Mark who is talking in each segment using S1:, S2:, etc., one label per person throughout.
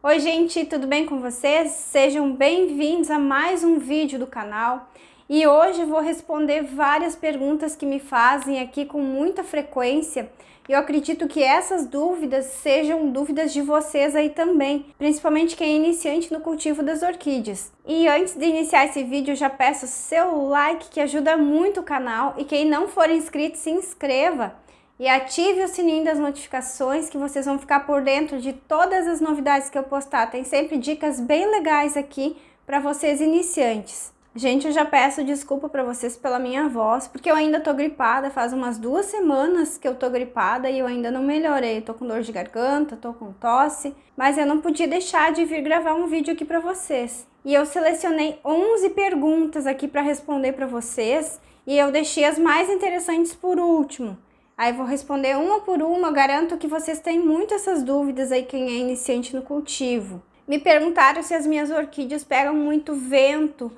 S1: Oi gente, tudo bem com vocês? Sejam bem-vindos a mais um vídeo do canal e hoje vou responder várias perguntas que me fazem aqui com muita frequência eu acredito que essas dúvidas sejam dúvidas de vocês aí também, principalmente quem é iniciante no cultivo das orquídeas. E antes de iniciar esse vídeo, já peço seu like que ajuda muito o canal e quem não for inscrito, se inscreva e ative o sininho das notificações que vocês vão ficar por dentro de todas as novidades que eu postar. Tem sempre dicas bem legais aqui para vocês iniciantes. Gente, eu já peço desculpa para vocês pela minha voz, porque eu ainda tô gripada, faz umas duas semanas que eu tô gripada e eu ainda não melhorei. tô com dor de garganta, tô com tosse, mas eu não podia deixar de vir gravar um vídeo aqui para vocês. E eu selecionei 11 perguntas aqui para responder para vocês e eu deixei as mais interessantes por último. Aí vou responder uma por uma, garanto que vocês têm muitas essas dúvidas aí quem é iniciante no cultivo. Me perguntaram se as minhas orquídeas pegam muito vento,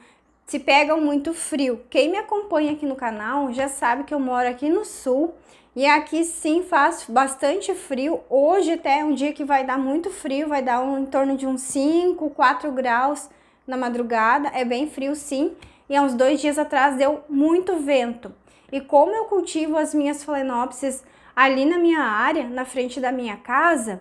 S1: se pegam muito frio. Quem me acompanha aqui no canal já sabe que eu moro aqui no sul e aqui sim faz bastante frio. Hoje até é um dia que vai dar muito frio, vai dar um, em torno de uns 5, 4 graus na madrugada. É bem frio sim. E há uns dois dias atrás deu muito vento. E como eu cultivo as minhas Phalaenopsis ali na minha área, na frente da minha casa,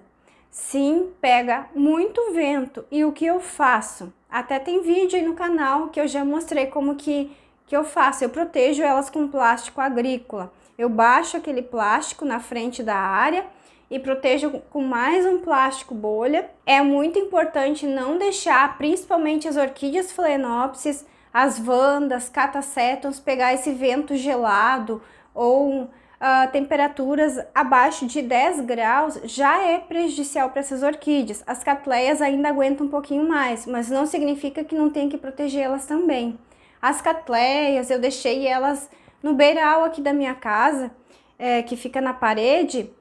S1: sim, pega muito vento. E o que eu faço? Até tem vídeo aí no canal que eu já mostrei como que, que eu faço. Eu protejo elas com plástico agrícola. Eu baixo aquele plástico na frente da área e protejo com mais um plástico bolha. É muito importante não deixar, principalmente as orquídeas Phalaenopsis, as vandas, catacétons, pegar esse vento gelado ou uh, temperaturas abaixo de 10 graus já é prejudicial para essas orquídeas. As catleias ainda aguentam um pouquinho mais, mas não significa que não tem que protegê-las também. As catleias, eu deixei elas no beiral aqui da minha casa, é, que fica na parede,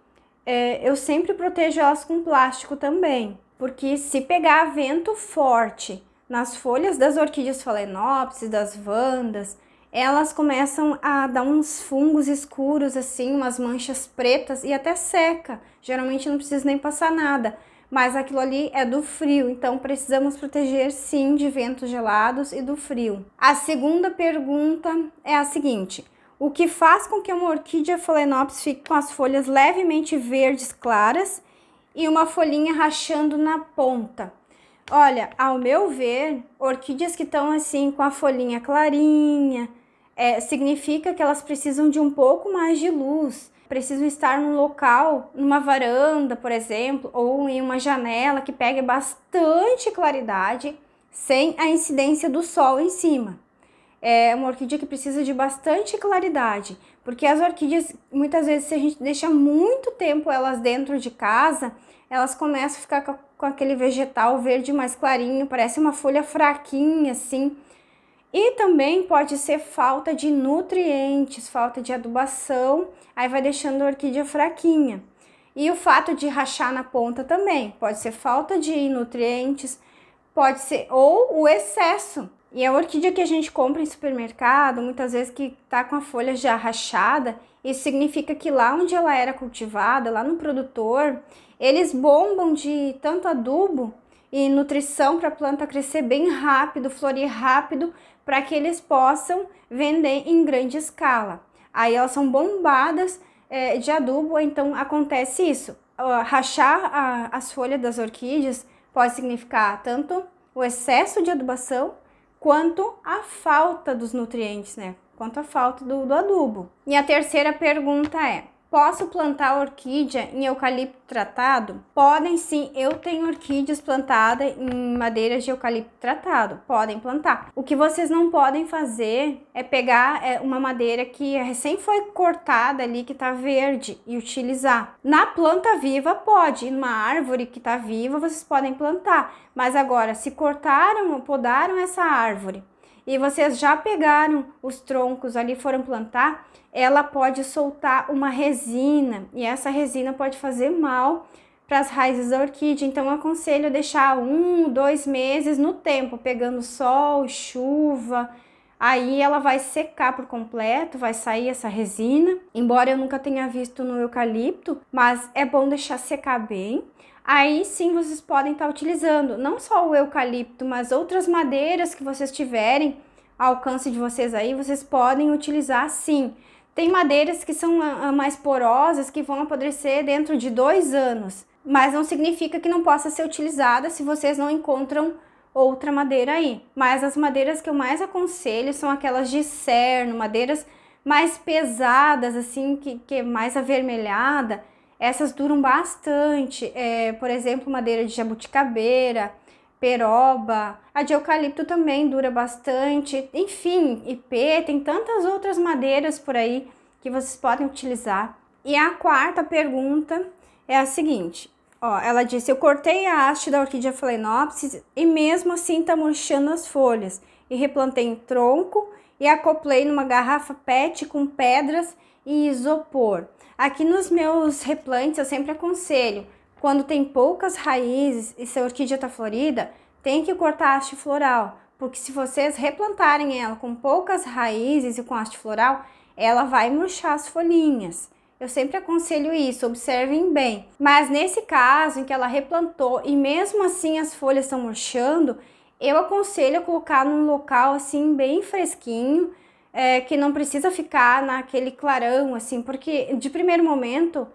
S1: é, eu sempre protejo elas com plástico também, porque se pegar vento forte nas folhas das orquídeas phalaenopsis, das vandas, elas começam a dar uns fungos escuros assim, umas manchas pretas e até seca. Geralmente não precisa nem passar nada, mas aquilo ali é do frio, então precisamos proteger sim de ventos gelados e do frio. A segunda pergunta é a seguinte: o que faz com que uma orquídea Phalaenopsis fique com as folhas levemente verdes claras e uma folhinha rachando na ponta? Olha, ao meu ver, orquídeas que estão assim com a folhinha clarinha, é, significa que elas precisam de um pouco mais de luz, precisam estar num local, numa varanda, por exemplo, ou em uma janela que pegue bastante claridade, sem a incidência do sol em cima. É uma orquídea que precisa de bastante claridade, porque as orquídeas, muitas vezes, se a gente deixa muito tempo elas dentro de casa, elas começam a ficar com aquele vegetal verde mais clarinho, parece uma folha fraquinha assim. E também pode ser falta de nutrientes, falta de adubação, aí vai deixando a orquídea fraquinha. E o fato de rachar na ponta também, pode ser falta de nutrientes, pode ser ou o excesso, e a é orquídea que a gente compra em supermercado, muitas vezes que está com a folha já rachada, isso significa que lá onde ela era cultivada, lá no produtor, eles bombam de tanto adubo e nutrição para a planta crescer bem rápido, florir rápido, para que eles possam vender em grande escala. Aí elas são bombadas é, de adubo, então acontece isso. Uh, rachar a, as folhas das orquídeas pode significar tanto o excesso de adubação quanto à falta dos nutrientes, né? Quanto à falta do, do adubo. E a terceira pergunta é: Posso plantar orquídea em eucalipto tratado? Podem sim, eu tenho orquídeas plantadas em madeiras de eucalipto tratado, podem plantar. O que vocês não podem fazer é pegar é, uma madeira que é recém foi cortada ali, que tá verde, e utilizar. Na planta viva pode, em uma árvore que tá viva vocês podem plantar, mas agora se cortaram ou podaram essa árvore, e vocês já pegaram os troncos ali, foram plantar, ela pode soltar uma resina e essa resina pode fazer mal para as raízes da orquídea. Então, aconselho deixar um, dois meses no tempo, pegando sol, chuva. Aí ela vai secar por completo, vai sair essa resina. Embora eu nunca tenha visto no eucalipto, mas é bom deixar secar bem aí sim vocês podem estar tá utilizando não só o eucalipto, mas outras madeiras que vocês tiverem ao alcance de vocês aí, vocês podem utilizar sim. Tem madeiras que são ah, ah, mais porosas, que vão apodrecer dentro de dois anos, mas não significa que não possa ser utilizada se vocês não encontram outra madeira aí. Mas as madeiras que eu mais aconselho são aquelas de cerno, madeiras mais pesadas, assim, que, que é mais avermelhada, essas duram bastante, é, por exemplo, madeira de jabuticabeira, peroba, a de eucalipto também dura bastante, enfim, IP, tem tantas outras madeiras por aí que vocês podem utilizar. E a quarta pergunta é a seguinte: Ó, ela disse: Eu cortei a haste da orquídea Phalaenopsis e mesmo assim tá murchando as folhas. E replantei em tronco e acoplei numa garrafa PET com pedras e isopor. Aqui nos meus replantes eu sempre aconselho, quando tem poucas raízes e se a orquídea está florida, tem que cortar a haste floral, porque se vocês replantarem ela com poucas raízes e com haste floral, ela vai murchar as folhinhas. Eu sempre aconselho isso, observem bem. Mas nesse caso em que ela replantou e mesmo assim as folhas estão murchando, eu aconselho a colocar num local assim bem fresquinho, é, que não precisa ficar naquele clarão, assim, porque de primeiro momento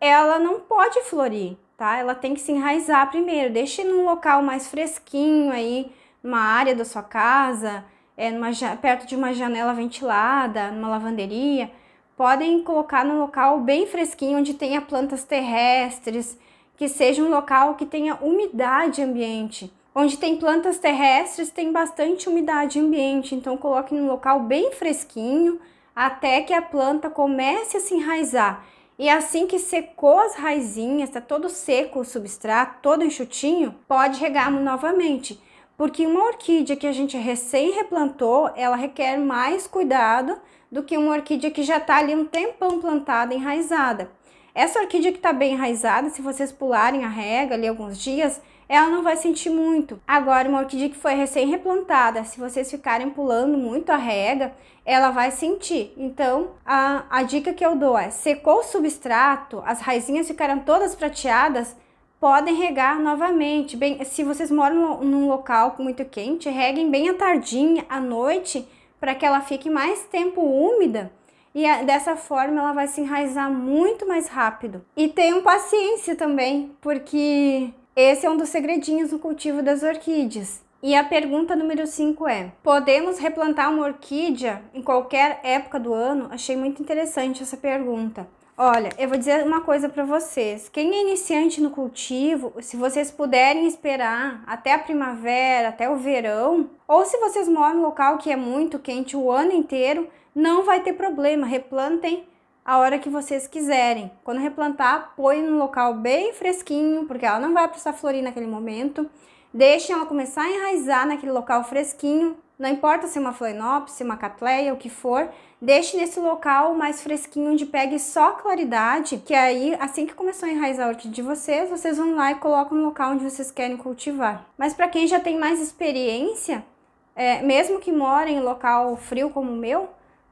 S1: ela não pode florir, tá? Ela tem que se enraizar primeiro. Deixe num local mais fresquinho aí, numa área da sua casa, é, numa, perto de uma janela ventilada, numa lavanderia. Podem colocar num local bem fresquinho, onde tenha plantas terrestres, que seja um local que tenha umidade ambiente. Onde tem plantas terrestres, tem bastante umidade ambiente, então coloque num local bem fresquinho até que a planta comece a se enraizar. E assim que secou as raizinhas, está todo seco o substrato, todo enxutinho, pode regar novamente. Porque uma orquídea que a gente recém replantou, ela requer mais cuidado do que uma orquídea que já está ali um tempão plantada, enraizada. Essa orquídea que está bem enraizada, se vocês pularem a rega ali alguns dias, ela não vai sentir muito. Agora, uma orquídea que foi recém-replantada, se vocês ficarem pulando muito a rega, ela vai sentir. Então, a, a dica que eu dou é, secou o substrato, as raizinhas ficaram todas prateadas, podem regar novamente. Bem, se vocês moram num local muito quente, reguem bem à tardinha, à noite, para que ela fique mais tempo úmida e dessa forma ela vai se enraizar muito mais rápido. E tenham paciência também, porque esse é um dos segredinhos no cultivo das orquídeas. E a pergunta número 5 é: podemos replantar uma orquídea em qualquer época do ano? Achei muito interessante essa pergunta. Olha, eu vou dizer uma coisa para vocês. Quem é iniciante no cultivo, se vocês puderem esperar até a primavera, até o verão, ou se vocês moram em local que é muito quente o ano inteiro, não vai ter problema. Replantem a hora que vocês quiserem. Quando replantar, põe no local bem fresquinho, porque ela não vai precisar florir naquele momento. Deixem ela começar a enraizar naquele local fresquinho, não importa se é uma Phalaenopsis, é uma Catleya, o que for, deixe nesse local mais fresquinho onde pegue só claridade, que aí assim que começou a enraizar a orquídea de vocês, vocês vão lá e colocam no local onde vocês querem cultivar. Mas para quem já tem mais experiência, é, mesmo que mora em local frio como o meu,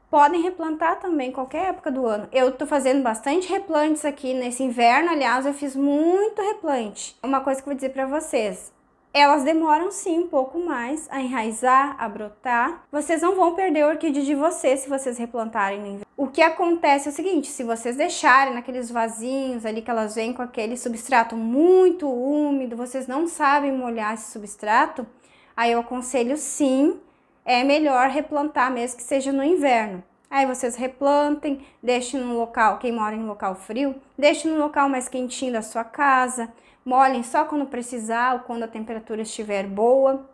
S1: podem replantar também qualquer época do ano. Eu tô fazendo bastante replantes aqui nesse inverno, aliás, eu fiz muito replante. Uma coisa que eu vou dizer para vocês, elas demoram sim um pouco mais a enraizar, a brotar. Vocês não vão perder a orquídea de vocês se vocês replantarem no inverno. O que acontece é o seguinte, se vocês deixarem naqueles vasinhos ali que elas vêm com aquele substrato muito úmido, vocês não sabem molhar esse substrato, aí eu aconselho sim, é melhor replantar mesmo que seja no inverno. Aí vocês replantem, deixem no local, quem mora em local frio, deixe no local mais quentinho da sua casa, molhem só quando precisar ou quando a temperatura estiver boa,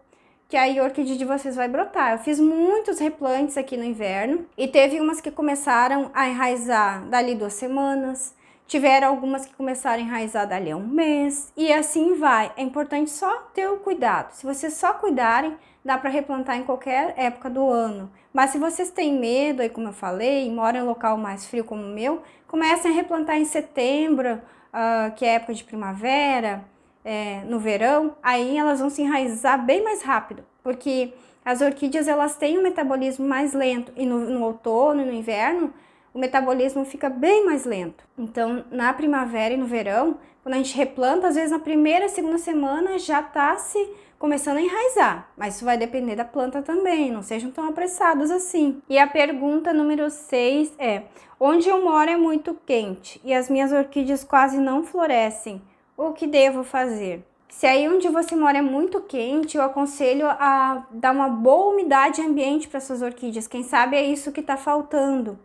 S1: que aí a orquídea de vocês vai brotar. Eu fiz muitos replantes aqui no inverno e teve umas que começaram a enraizar dali duas semanas, tiveram algumas que começaram a enraizar dali a um mês e assim vai. É importante só ter o cuidado. Se vocês só cuidarem, dá para replantar em qualquer época do ano. Mas se vocês têm medo, aí como eu falei, e moram em um local mais frio como o meu, comecem a replantar em setembro, uh, que é época de primavera, é, no verão, aí elas vão se enraizar bem mais rápido, porque as orquídeas elas têm um metabolismo mais lento e no, no outono e no inverno o metabolismo fica bem mais lento. Então, na primavera e no verão, quando a gente replanta, às vezes na primeira, segunda semana já está se começando a enraizar, mas isso vai depender da planta também, não sejam tão apressados assim. E a pergunta número 6 é: onde eu moro é muito quente e as minhas orquídeas quase não florescem. O que devo fazer? Se aí onde você mora é muito quente, eu aconselho a dar uma boa umidade ambiente para suas orquídeas. Quem sabe é isso que está faltando.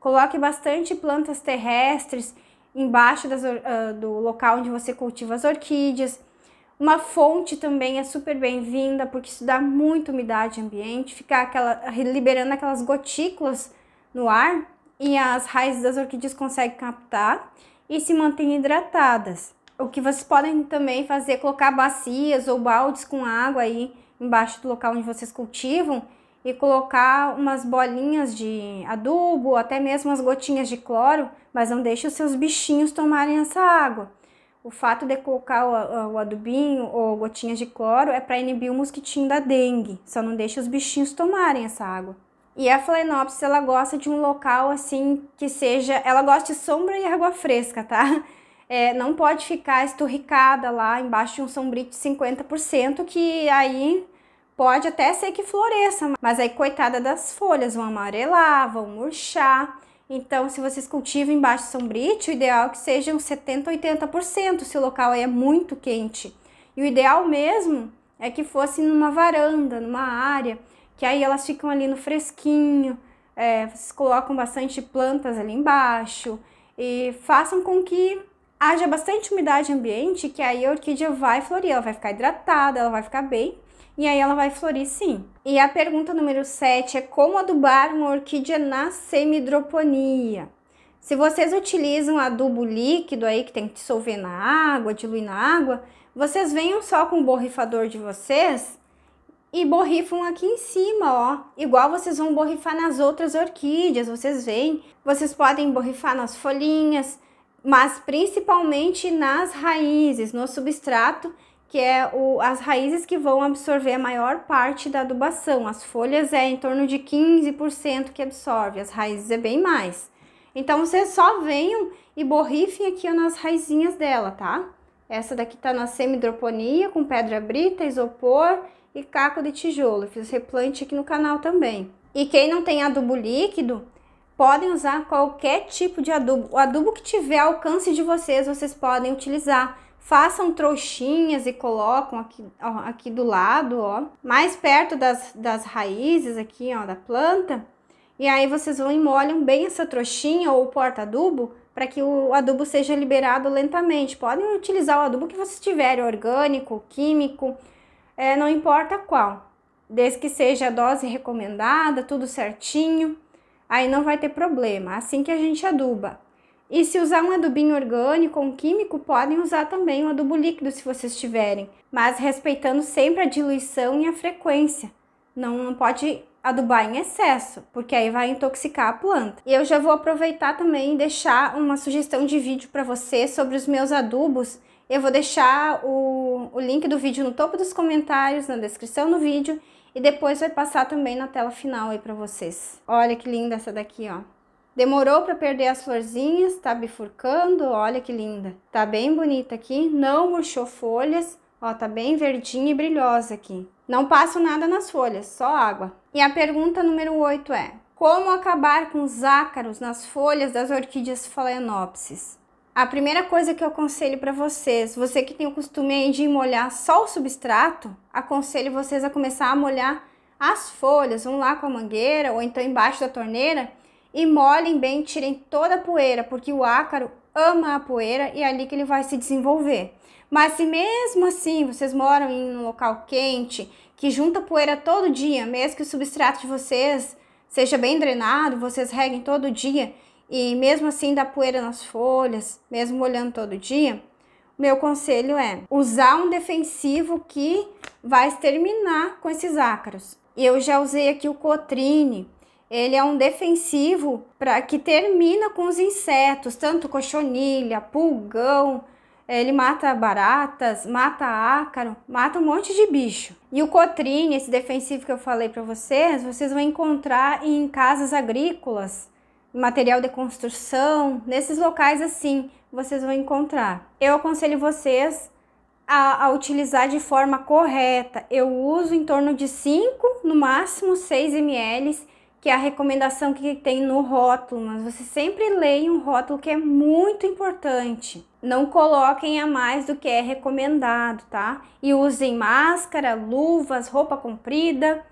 S1: Coloque bastante plantas terrestres embaixo das, uh, do local onde você cultiva as orquídeas uma fonte também é super bem-vinda, porque isso dá muita umidade ambiente, ficar aquela, liberando aquelas gotículas no ar e as raízes das orquídeas conseguem captar e se mantêm hidratadas. O que vocês podem também fazer é colocar bacias ou baldes com água aí embaixo do local onde vocês cultivam e colocar umas bolinhas de adubo, até mesmo as gotinhas de cloro, mas não deixe os seus bichinhos tomarem essa água. O fato de colocar o, o adubinho ou gotinhas de cloro é para inibir o mosquitinho da dengue, só não deixa os bichinhos tomarem essa água. E a Phalaenopsis, ela gosta de um local assim que seja, ela gosta de sombra e água fresca, tá? É, não pode ficar esturricada lá embaixo de um sombrite de 50%, que aí pode até ser que floresça, mas aí coitada das folhas, vão amarelar, vão murchar. Então, se vocês cultivam embaixo baixo sombrite, o ideal é que sejam 70, 80%, se o local é muito quente. E o ideal mesmo é que fosse numa varanda, numa área, que aí elas ficam ali no fresquinho, é, vocês colocam bastante plantas ali embaixo e façam com que haja bastante umidade ambiente, que aí a orquídea vai florir, ela vai ficar hidratada, ela vai ficar bem e aí ela vai florir sim. E a pergunta número 7 é como adubar uma orquídea na semidroponia? Se vocês utilizam adubo líquido aí que tem que dissolver na água, diluir na água, vocês venham só com o borrifador de vocês e borrifam aqui em cima, ó. Igual vocês vão borrifar nas outras orquídeas, vocês veem. Vocês podem borrifar nas folhinhas, mas principalmente nas raízes, no substrato que é o, as raízes que vão absorver a maior parte da adubação. As folhas é em torno de 15% que absorve, as raízes é bem mais. Então, vocês só venham e borrifem aqui nas raizinhas dela, tá? Essa daqui tá na semidroponia, com pedra brita, isopor e caco de tijolo. Eu fiz replante aqui no canal também. E quem não tem adubo líquido, podem usar qualquer tipo de adubo. O adubo que tiver alcance de vocês, vocês podem utilizar façam trouxinhas e colocam aqui, ó, aqui do lado, ó, mais perto das, das raízes aqui, ó, da planta. E aí vocês vão e molham bem essa trouxinha ou porta-adubo para que o adubo seja liberado lentamente. Podem utilizar o adubo que vocês tiverem, orgânico, químico, é, não importa qual. Desde que seja a dose recomendada, tudo certinho, aí não vai ter problema. Assim que a gente aduba. E se usar um adubinho orgânico ou um químico, podem usar também um adubo líquido se vocês tiverem, mas respeitando sempre a diluição e a frequência. Não, pode adubar em excesso, porque aí vai intoxicar a planta. E eu já vou aproveitar também e deixar uma sugestão de vídeo para vocês sobre os meus adubos. Eu vou deixar o, o link do vídeo no topo dos comentários, na descrição do vídeo, e depois vai passar também na tela final aí para vocês. Olha que linda essa daqui, ó. Demorou para perder as florzinhas, tá bifurcando, olha que linda. Tá bem bonita aqui, não murchou folhas, ó, tá bem verdinha e brilhosa aqui. Não passo nada nas folhas, só água. E a pergunta número 8 é: como acabar com os ácaros nas folhas das orquídeas phalaenopsis? A primeira coisa que eu aconselho para vocês, você que tem o costume de molhar só o substrato, aconselho vocês a começar a molhar as folhas, vão lá com a mangueira ou então embaixo da torneira e molhem bem, tirem toda a poeira, porque o ácaro ama a poeira e é ali que ele vai se desenvolver. Mas se mesmo assim vocês moram em um local quente, que junta poeira todo dia, mesmo que o substrato de vocês seja bem drenado, vocês reguem todo dia e mesmo assim dá poeira nas folhas, mesmo molhando todo dia, meu conselho é usar um defensivo que vai exterminar com esses ácaros. Eu já usei aqui o cotrine, ele é um defensivo para que termina com os insetos, tanto cochonilha, pulgão, eh, ele mata baratas, mata ácaro, mata um monte de bicho. E o cotrine, esse defensivo que eu falei para vocês, vocês vão encontrar em casas agrícolas, material de construção, nesses locais assim, vocês vão encontrar. Eu aconselho vocês a, a, utilizar de forma correta. Eu uso em torno de 5, no máximo 6 ml que é a recomendação que tem no rótulo, mas você sempre leia um rótulo que é muito importante. Não coloquem a mais do que é recomendado, tá? E usem máscara, luvas, roupa comprida.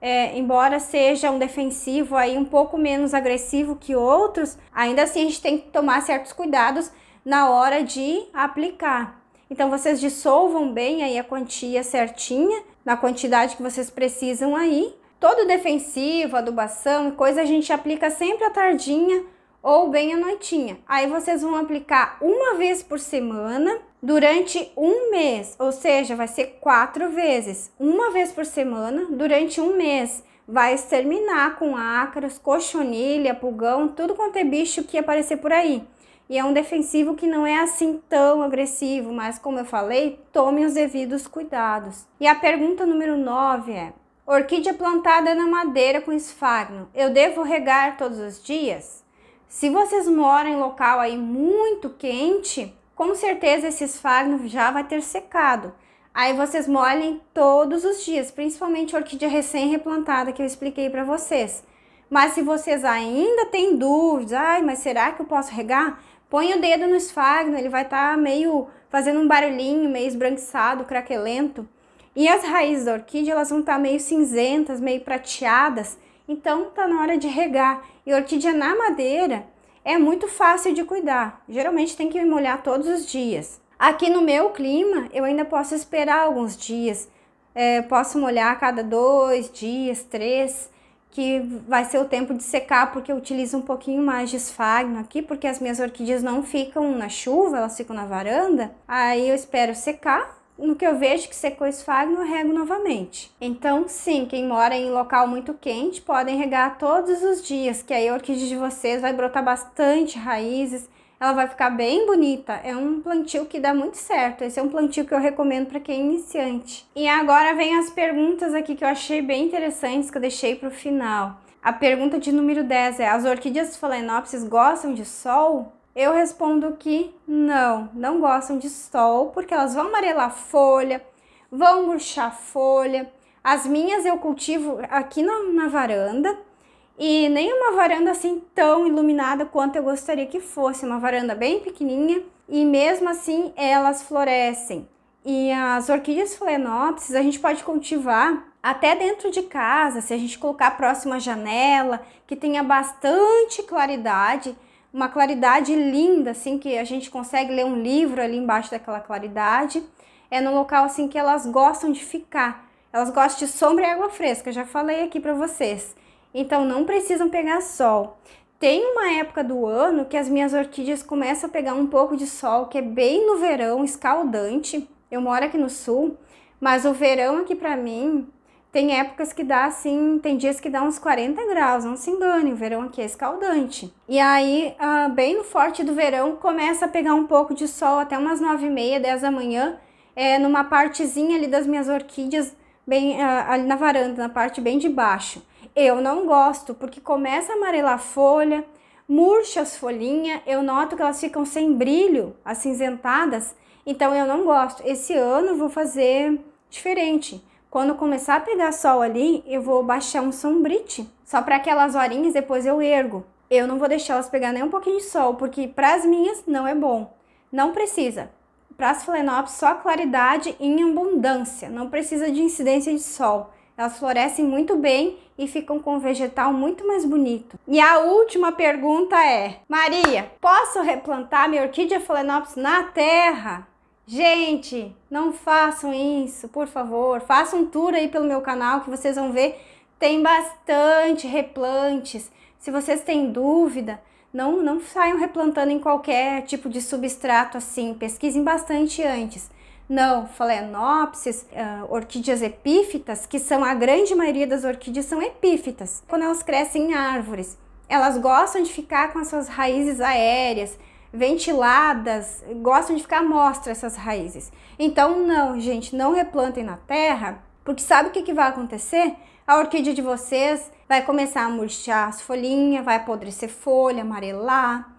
S1: É, embora seja um defensivo aí um pouco menos agressivo que outros, ainda assim a gente tem que tomar certos cuidados na hora de aplicar. Então vocês dissolvam bem aí a quantia certinha, na quantidade que vocês precisam aí, todo defensivo, adubação e coisa, a gente aplica sempre à tardinha ou bem à noitinha. Aí vocês vão aplicar uma vez por semana durante um mês, ou seja, vai ser quatro vezes, uma vez por semana durante um mês. Vai exterminar com ácaros, cochonilha, pulgão, tudo quanto é bicho que aparecer por aí. E é um defensivo que não é assim tão agressivo, mas como eu falei, tome os devidos cuidados. E a pergunta número 9 é: Orquídea plantada na madeira com esfagno, eu devo regar todos os dias? Se vocês moram em local aí muito quente, com certeza esse esfagno já vai ter secado. Aí vocês molhem todos os dias, principalmente orquídea recém-replantada que eu expliquei para vocês. Mas se vocês ainda têm dúvidas, ai, mas será que eu posso regar? Põe o dedo no esfagno, ele vai estar tá meio fazendo um barulhinho, meio esbranquiçado, craquelento. E as raízes da orquídea, elas vão estar tá meio cinzentas, meio prateadas, então tá na hora de regar. E orquídea na madeira é muito fácil de cuidar. Geralmente tem que molhar todos os dias. Aqui no meu clima, eu ainda posso esperar alguns dias. É, posso molhar a cada dois dias, três, que vai ser o tempo de secar, porque eu utilizo um pouquinho mais de esfagno aqui, porque as minhas orquídeas não ficam na chuva, elas ficam na varanda. Aí eu espero secar no que eu vejo que secou esfago, eu rego novamente. Então, sim, quem mora em local muito quente, podem regar todos os dias, que aí a orquídea de vocês vai brotar bastante raízes, ela vai ficar bem bonita. É um plantio que dá muito certo. Esse é um plantio que eu recomendo para quem é iniciante. E agora vem as perguntas aqui que eu achei bem interessantes, que eu deixei para o final. A pergunta de número 10 é: as orquídeas Phalaenopsis gostam de sol? Eu respondo que não, não gostam de sol, porque elas vão amarelar folha, vão murchar folha. As minhas eu cultivo aqui na, na varanda e nem uma varanda assim tão iluminada quanto eu gostaria que fosse, uma varanda bem pequenininha e mesmo assim elas florescem. E as orquídeas phalaenopsis a gente pode cultivar até dentro de casa, se a gente colocar próximo à janela, que tenha bastante claridade, uma claridade linda, assim, que a gente consegue ler um livro ali embaixo daquela claridade. É no local, assim, que elas gostam de ficar. Elas gostam de sombra e água fresca, já falei aqui para vocês. Então, não precisam pegar sol. Tem uma época do ano que as minhas orquídeas começam a pegar um pouco de sol, que é bem no verão, escaldante. Eu moro aqui no sul, mas o verão aqui para mim tem épocas que dá assim, tem dias que dá uns 40 graus, não se engane, o verão aqui é escaldante. E aí, ah, bem no forte do verão, começa a pegar um pouco de sol até umas 9 e meia, 10 da manhã, é, numa partezinha ali das minhas orquídeas, bem ah, ali na varanda, na parte bem de baixo. Eu não gosto, porque começa a amarelar a folha, murcha as folhinhas, eu noto que elas ficam sem brilho, acinzentadas, então eu não gosto. Esse ano vou fazer diferente. Quando começar a pegar sol ali, eu vou baixar um sombrite, só para aquelas horinhas depois eu ergo. Eu não vou deixar elas pegar nem um pouquinho de sol, porque para as minhas não é bom. Não precisa. Para as Phalaenopsis, só claridade em abundância, não precisa de incidência de sol. Elas florescem muito bem e ficam com um vegetal muito mais bonito. E a última pergunta é: Maria, posso replantar minha orquídea Phalaenopsis na terra? Gente, não façam isso, por favor. Façam um tour aí pelo meu canal que vocês vão ver. Tem bastante replantes. Se vocês têm dúvida, não, não saiam replantando em qualquer tipo de substrato assim. Pesquisem bastante antes. Não, phalaenopsis, uh, ah, orquídeas epífitas, que são a grande maioria das orquídeas são epífitas, quando elas crescem em árvores. Elas gostam de ficar com as suas raízes aéreas, ventiladas, gostam de ficar à mostra essas raízes. Então, não, gente, não replantem na terra, porque sabe o que, que vai acontecer? A orquídea de vocês vai começar a murchar as folhinhas, vai apodrecer folha, amarelar.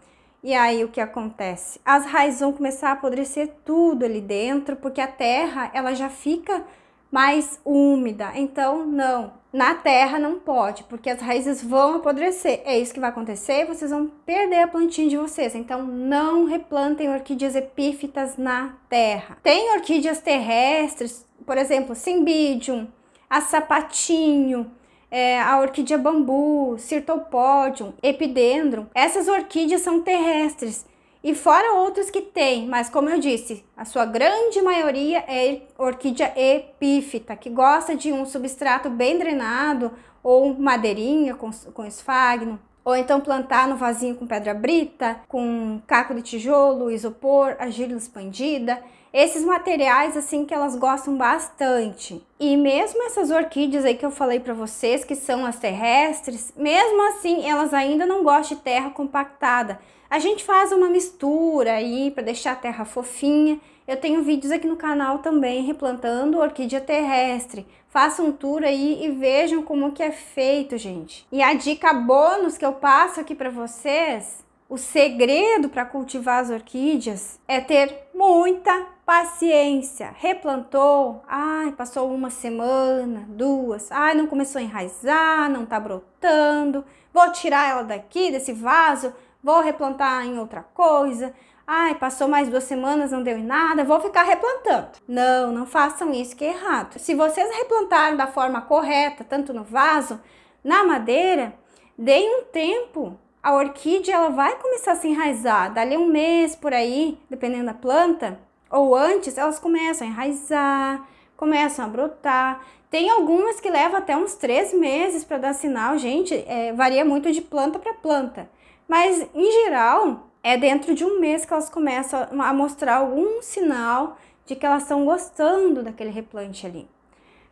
S1: E aí o que acontece? As raízes vão começar a apodrecer tudo ali dentro, porque a terra ela já fica mais úmida. Então, não, na terra não pode, porque as raízes vão apodrecer. É isso que vai acontecer, vocês vão perder a plantinha de vocês. Então, não replantem orquídeas epífitas na terra. Tem orquídeas terrestres, por exemplo, Cymbidium, a sapatinho, é, a orquídea bambu, Cirtopodium, Epidendrum. Essas orquídeas são terrestres e fora outros que tem, mas como eu disse, a sua grande maioria é orquídea epífita, que gosta de um substrato bem drenado ou madeirinha com, com esfagno, ou então plantar no vasinho com pedra brita, com caco de tijolo, isopor, argila expandida, esses materiais assim que elas gostam bastante. E mesmo essas orquídeas aí que eu falei para vocês, que são as terrestres, mesmo assim elas ainda não gostam de terra compactada. A gente faz uma mistura aí para deixar a terra fofinha. Eu tenho vídeos aqui no canal também replantando orquídea terrestre. Façam um tour aí e vejam como que é feito, gente. E a dica bônus que eu passo aqui para vocês, o segredo para cultivar as orquídeas é ter muita paciência. Replantou, ai, passou uma semana, duas, ai, não começou a enraizar, não tá brotando. Vou tirar ela daqui desse vaso vou replantar em outra coisa. Ai, passou mais duas semanas, não deu em nada, vou ficar replantando. Não, não façam isso que é errado. Se vocês replantaram da forma correta, tanto no vaso, na madeira, deem um tempo. A orquídea ela vai começar a se enraizar, dali um mês por aí, dependendo da planta, ou antes, elas começam a enraizar, começam a brotar. Tem algumas que levam até uns três meses para dar sinal, gente, é, varia muito de planta para planta. Mas em geral, é dentro de um mês que elas começam a mostrar algum sinal de que elas estão gostando daquele replante ali.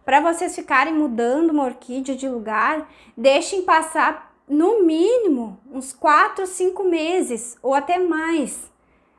S1: Para vocês ficarem mudando uma orquídea de lugar, deixem passar no mínimo uns 4, 5 meses ou até mais.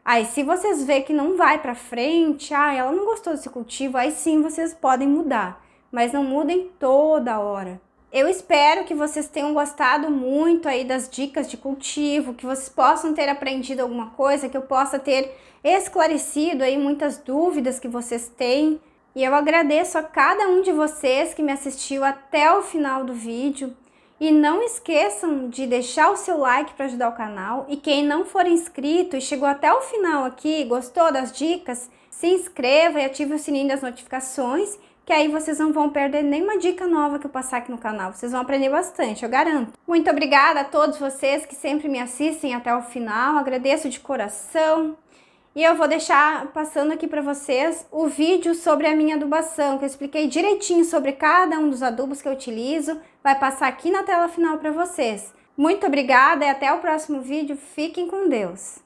S1: Aí, se vocês vê que não vai para frente, ah, ela não gostou desse cultivo, aí sim vocês podem mudar, mas não mudem toda hora. Eu espero que vocês tenham gostado muito aí das dicas de cultivo, que vocês possam ter aprendido alguma coisa, que eu possa ter esclarecido aí muitas dúvidas que vocês têm. E eu agradeço a cada um de vocês que me assistiu até o final do vídeo. E não esqueçam de deixar o seu like para ajudar o canal. E quem não for inscrito e chegou até o final aqui, gostou das dicas, se inscreva e ative o sininho das notificações que aí vocês não vão perder nenhuma dica nova que eu passar aqui no canal. Vocês vão aprender bastante, eu garanto. Muito obrigada a todos vocês que sempre me assistem até o final. Agradeço de coração. E eu vou deixar passando aqui para vocês o vídeo sobre a minha adubação, que eu expliquei direitinho sobre cada um dos adubos que eu utilizo. Vai passar aqui na tela final para vocês. Muito obrigada e até o próximo vídeo. Fiquem com Deus!